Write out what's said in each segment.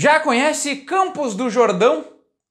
Já conhece Campos do Jordão?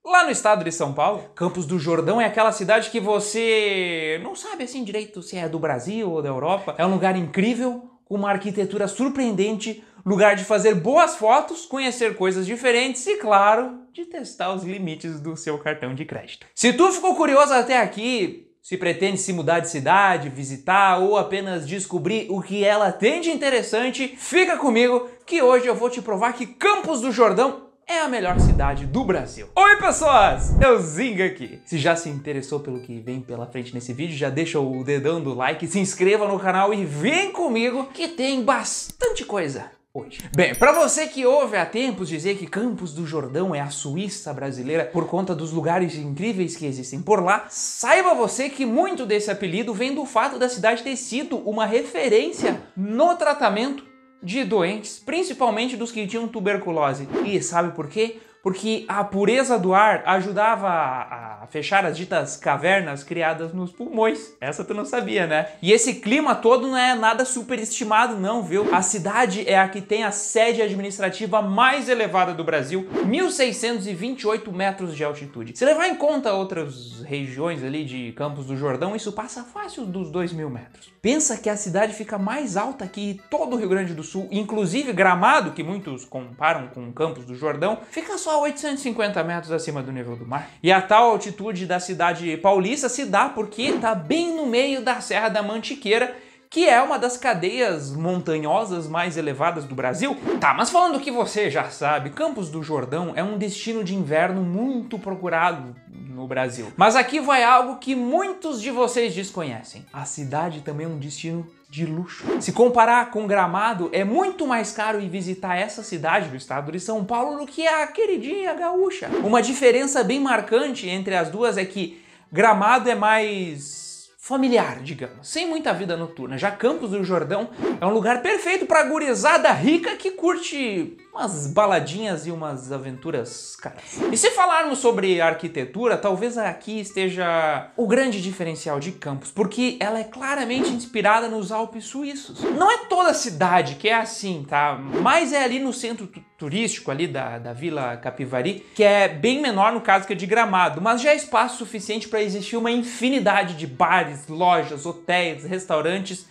Lá no estado de São Paulo. Campos do Jordão é aquela cidade que você não sabe assim direito se é do Brasil ou da Europa. É um lugar incrível, com uma arquitetura surpreendente, lugar de fazer boas fotos, conhecer coisas diferentes e, claro, de testar os limites do seu cartão de crédito. Se tu ficou curioso até aqui, se pretende se mudar de cidade, visitar ou apenas descobrir o que ela tem de interessante, fica comigo que hoje eu vou te provar que Campos do Jordão é a melhor cidade do Brasil. Oi pessoas, eu Zinga aqui. Se já se interessou pelo que vem pela frente nesse vídeo, já deixa o dedão do like, se inscreva no canal e vem comigo que tem bastante coisa hoje. Bem, para você que ouve há tempos dizer que Campos do Jordão é a Suíça brasileira por conta dos lugares incríveis que existem por lá, saiba você que muito desse apelido vem do fato da cidade ter sido uma referência no tratamento de doentes, principalmente dos que tinham tuberculose. E sabe por quê? porque a pureza do ar ajudava a, a, fechar as ditas cavernas criadas nos pulmões. Essa tu não sabia, né? E esse clima todo não é nada superestimado, não, viu? A cidade é a que tem a sede administrativa mais elevada do Brasil, 1.628 metros de altitude. Se levar em conta outras regiões ali de Campos do Jordão, isso passa fácil dos 2 mil metros. Pensa que a cidade fica mais alta que todo o Rio Grande do Sul, inclusive Gramado, que muitos comparam com Campos do Jordão, fica só só 850 metros acima do nível do mar. E a tal altitude da cidade paulista se dá porque está bem no meio da Serra da Mantiqueira, que é uma das cadeias montanhosas mais elevadas do Brasil. Tá, mas falando que você já sabe, Campos do Jordão é um destino de inverno muito procurado no Brasil. Mas aqui vai algo que muitos de vocês desconhecem. A cidade também é um destino de luxo. Se comparar com Gramado, é muito mais caro ir visitar essa cidade do estado de São Paulo do que a queridinha gaúcha. Uma diferença bem marcante entre as duas é que Gramado é mais familiar, digamos, sem muita vida noturna. Já Campos do Jordão é um lugar perfeito para gurizada rica que curte umas baladinhas e umas aventuras caras. E se falarmos sobre arquitetura, talvez aqui esteja o grande diferencial de Campos, porque ela é claramente inspirada nos Alpes suíços. Não é toda a cidade que é assim, tá? Mas é ali no centro turístico ali da, da Vila Capivari, que é bem menor no caso que a de Gramado, mas já é espaço suficiente para existir uma infinidade de bares, lojas, hotéis, restaurantes,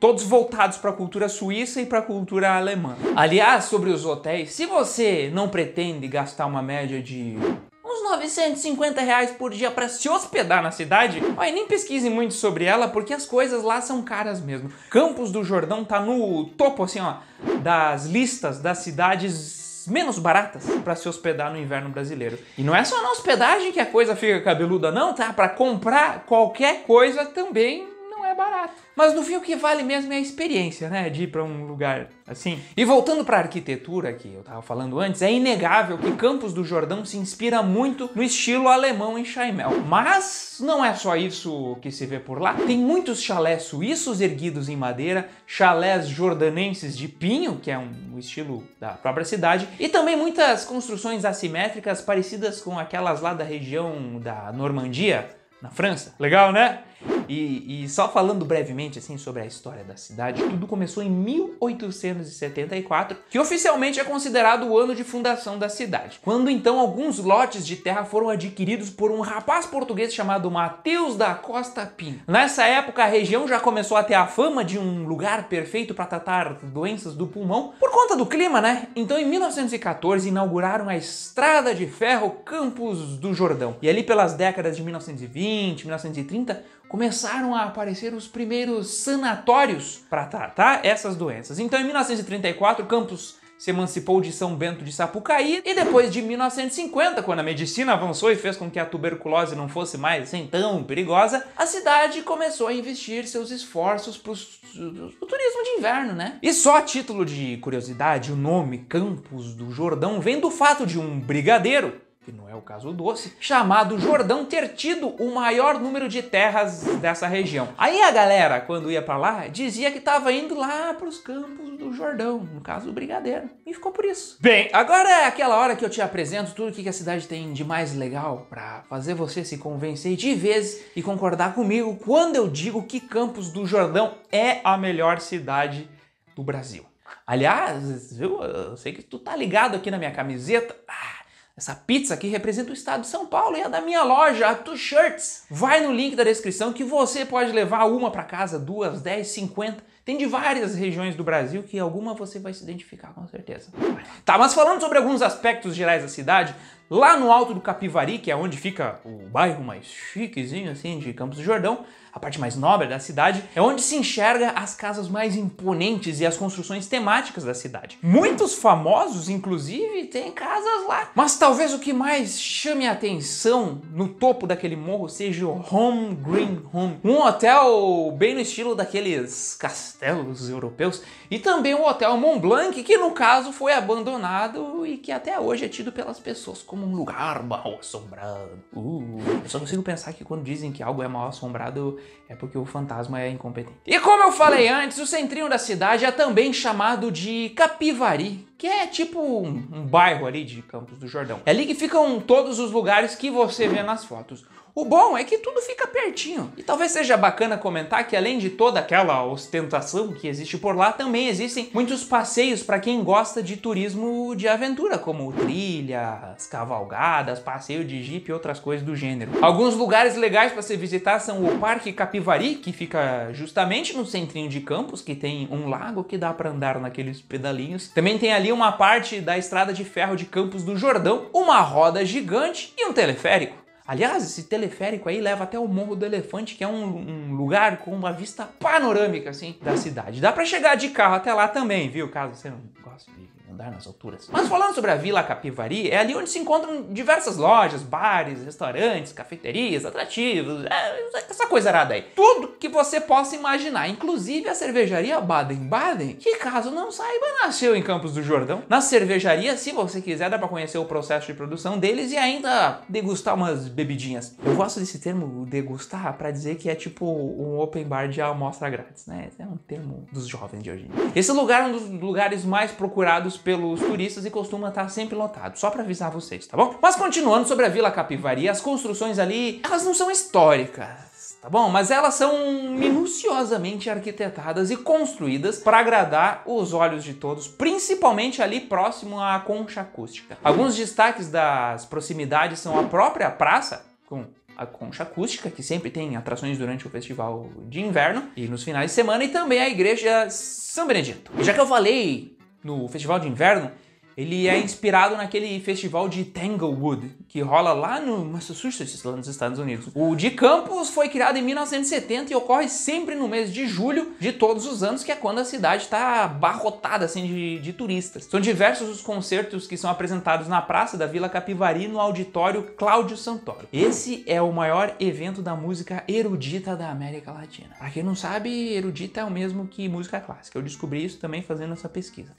todos voltados para a cultura suíça e para a cultura alemã. Aliás, sobre os hotéis, se você não pretende gastar uma média de uns 950 reais por dia para se hospedar na cidade, ó, nem pesquise muito sobre ela, porque as coisas lá são caras mesmo. Campos do Jordão tá no topo, assim, ó, das listas das cidades menos baratas para se hospedar no inverno brasileiro. E não é só na hospedagem que a coisa fica cabeluda, não, tá? Para comprar qualquer coisa também é barato. Mas no fim o que vale mesmo é a experiência, né? De ir para um lugar assim. E voltando para a arquitetura que eu estava falando antes, é inegável que Campos do Jordão se inspira muito no estilo alemão em Chaimel. Mas não é só isso que se vê por lá. Tem muitos chalés suíços erguidos em madeira, chalés jordanenses de pinho, que é um estilo da própria cidade, e também muitas construções assimétricas parecidas com aquelas lá da região da Normandia, na França. Legal, né? E, e só falando brevemente assim sobre a história da cidade, tudo começou em 1874, que oficialmente é considerado o ano de fundação da cidade. Quando então alguns lotes de terra foram adquiridos por um rapaz português chamado Mateus da Costa Pinto. Nessa época a região já começou a ter a fama de um lugar perfeito para tratar doenças do pulmão por conta do clima, né? Então em 1914 inauguraram a estrada de ferro Campos do Jordão. E ali pelas décadas de 1920, 1930, começaram a aparecer os primeiros sanatórios para tratar essas doenças. Então, em 1934, Campos se emancipou de São Bento de Sapucaí e depois de 1950, quando a medicina avançou e fez com que a tuberculose não fosse mais assim, tão perigosa, a cidade começou a investir seus esforços para o turismo de inverno, né? E só a título de curiosidade, o nome Campos do Jordão vem do fato de um brigadeiro que não é o caso doce, chamado Jordão ter tido o maior número de terras dessa região. Aí a galera, quando ia para lá, dizia que estava indo lá para os campos do Jordão, no caso do Brigadeiro, e ficou por isso. Bem, agora é aquela hora que eu te apresento tudo o que a cidade tem de mais legal para fazer você se convencer de vez e concordar comigo quando eu digo que Campos do Jordão é a melhor cidade do Brasil. Aliás, eu, eu sei que tu tá ligado aqui na minha camiseta. Ah, essa pizza aqui representa o estado de São Paulo e é da minha loja, a Two Shirts. Vai no link da descrição que você pode levar uma para casa, duas, dez, cinquenta. Tem de várias regiões do Brasil que alguma você vai se identificar com certeza. Tá, mas falando sobre alguns aspectos gerais da cidade, Lá no alto do Capivari, que é onde fica o bairro mais chiquezinho assim de Campos do Jordão, a parte mais nobre da cidade, é onde se enxerga as casas mais imponentes e as construções temáticas da cidade. Muitos famosos, inclusive, têm casas lá. Mas talvez o que mais chame a atenção no topo daquele morro seja o Home Green Home, um hotel bem no estilo daqueles castelos europeus, e também o Hotel Mont Blanc, que no caso foi abandonado e que até hoje é tido pelas pessoas como como um lugar mal assombrado. Uh, eu só consigo pensar que quando dizem que algo é mal assombrado é porque o fantasma é incompetente. E como eu falei antes, o centrinho da cidade é também chamado de Capivari, que é tipo um, um bairro ali de Campos do Jordão. É ali que ficam todos os lugares que você vê nas fotos. O bom é que tudo fica pertinho. E talvez seja bacana comentar que além de toda aquela ostentação que existe por lá, também existem muitos passeios para quem gosta de turismo de aventura, como trilhas, cavalgadas, passeio de jipe e outras coisas do gênero. Alguns lugares legais para se visitar são o Parque Capivari, que fica justamente no centrinho de Campos, que tem um lago que dá para andar naqueles pedalinhos. Também tem ali uma parte da estrada de ferro de Campos do Jordão, uma roda gigante e um teleférico. Aliás, esse teleférico aí leva até o Morro do Elefante, que é um, um lugar com uma vista panorâmica, assim, da cidade. Dá para chegar de carro até lá também, viu? Caso você não goste de andar nas alturas. Mas falando sobre a Vila Capivari, é ali onde se encontram diversas lojas, bares, restaurantes, cafeterias, atrativos, é, essa coisa arada aí. Tudo que você possa imaginar, inclusive a cervejaria Baden-Baden, que caso não saiba, nasceu em Campos do Jordão. Na cervejaria, se você quiser, dá pra conhecer o processo de produção deles e ainda degustar umas bebidinhas. Eu gosto desse termo degustar para dizer que é tipo um open bar de amostra grátis, né? é um termo dos jovens de hoje. Esse lugar é um dos lugares mais procurados pelos turistas e costuma estar tá sempre lotado, só para avisar vocês, tá bom? Mas continuando sobre a Vila Capivari, as construções ali, elas não são históricas, tá bom? Mas elas são minuciosamente arquitetadas e construídas para agradar os olhos de todos, principalmente ali próximo à concha acústica. Alguns destaques das proximidades são a própria praça, com a concha acústica, que sempre tem atrações durante o festival de inverno e nos finais de semana, e também a igreja São Benedito. E já que eu falei no festival de inverno, ele é inspirado naquele festival de Tanglewood, que rola lá no Massachusetts, lá nos Estados Unidos. O de Campos foi criado em 1970 e ocorre sempre no mês de julho de todos os anos, que é quando a cidade está barrotada assim, de, de turistas. São diversos os concertos que são apresentados na praça da Vila Capivari no auditório Cláudio Santoro. Esse é o maior evento da música erudita da América Latina. Pra quem não sabe, erudita é o mesmo que música clássica. Eu descobri isso também fazendo essa pesquisa.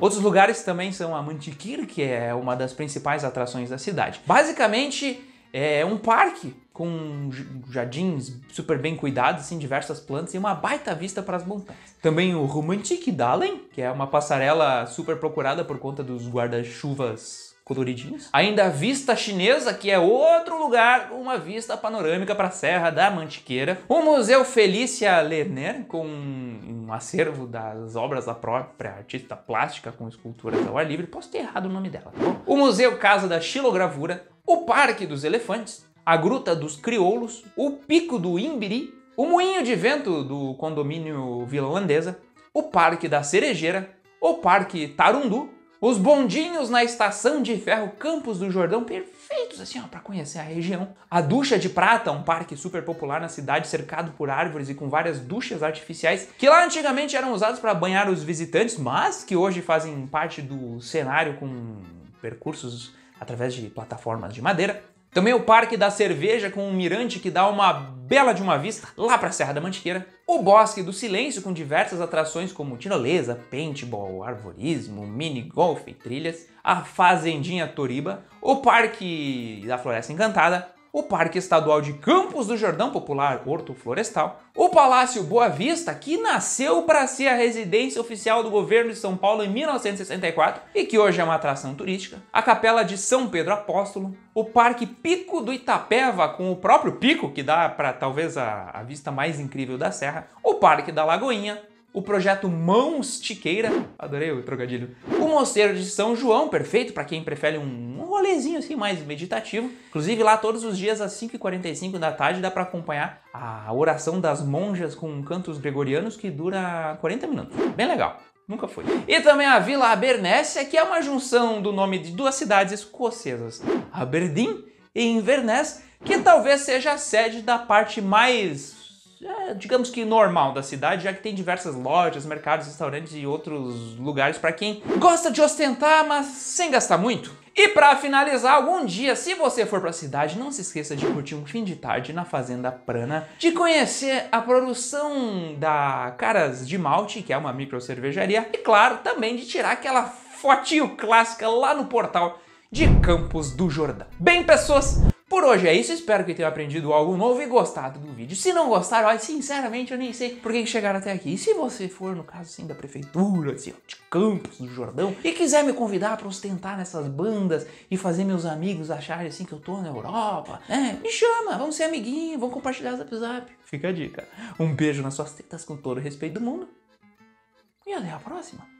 Outros lugares também são a Mantiqueira, que é uma das principais atrações da cidade. Basicamente, é um parque com jardins super bem cuidados, assim, diversas plantas e uma baita vista para as montanhas. Também o Romantic Dalen, que é uma passarela super procurada por conta dos guarda-chuvas coloridinhos. Ainda a vista chinesa, que é outro lugar, uma vista panorâmica para a Serra da Mantiqueira. O Museu Felícia Lerner, com um acervo das obras da própria artista plástica com esculturas é ao ar livre. Posso ter errado o nome dela, tá O Museu Casa da Xilogravura, o Parque dos Elefantes, a Gruta dos Crioulos, o Pico do Imbiri, o Moinho de Vento do condomínio Vila Holandesa, o Parque da Cerejeira, o Parque Tarundu, os bondinhos na estação de ferro Campos do Jordão, perfeitos assim, ó, para conhecer a região. A Ducha de Prata, um parque super popular na cidade, cercado por árvores e com várias duchas artificiais, que lá antigamente eram usados para banhar os visitantes, mas que hoje fazem parte do cenário com percursos através de plataformas de madeira. Também o Parque da Cerveja com um mirante que dá uma bela de uma vista lá para a Serra da Mantiqueira. O Bosque do Silêncio com diversas atrações como tirolesa, paintball, arborismo, mini golf e trilhas. A Fazendinha Toriba. O Parque da Floresta Encantada o Parque Estadual de Campos do Jordão Popular Hortoflorestal, o Palácio Boa Vista, que nasceu para ser a residência oficial do governo de São Paulo em 1964 e que hoje é uma atração turística, a Capela de São Pedro Apóstolo, o Parque Pico do Itapeva, com o próprio pico, que dá para talvez a, a vista mais incrível da serra, o Parque da Lagoinha, o projeto Mãos Tiqueira, adorei o trocadilho, o Mosteiro de São João, perfeito para quem prefere um rolezinho assim mais meditativo. Inclusive lá todos os dias às 5h45 da tarde dá para acompanhar a oração das monjas com cantos gregorianos que dura 40 minutos. Bem legal. Nunca foi. E também a Vila Abernés, que é uma junção do nome de duas cidades escocesas, Aberdeen e Inverness, que talvez seja a sede da parte mais é, digamos que normal da cidade, já que tem diversas lojas, mercados, restaurantes e outros lugares para quem gosta de ostentar, mas sem gastar muito. E para finalizar, algum dia, se você for para a cidade, não se esqueça de curtir um fim de tarde na Fazenda Prana, de conhecer a produção da Caras de Malte, que é uma micro cervejaria, e claro, também de tirar aquela fotinho clássica lá no portal de Campos do Jordão. Bem, pessoas, por hoje é isso, espero que tenham aprendido algo novo e gostado do vídeo. Se não gostaram, olha, sinceramente eu nem sei por que chegaram até aqui. E se você for, no caso assim, da prefeitura, assim, de Campos do Jordão, e quiser me convidar para ostentar nessas bandas e fazer meus amigos acharem assim que eu tô na Europa, né? Me chama, vamos ser amiguinhos, vamos compartilhar zap zap. Fica a dica. Um beijo nas suas tetas com todo o respeito do mundo. E até a próxima.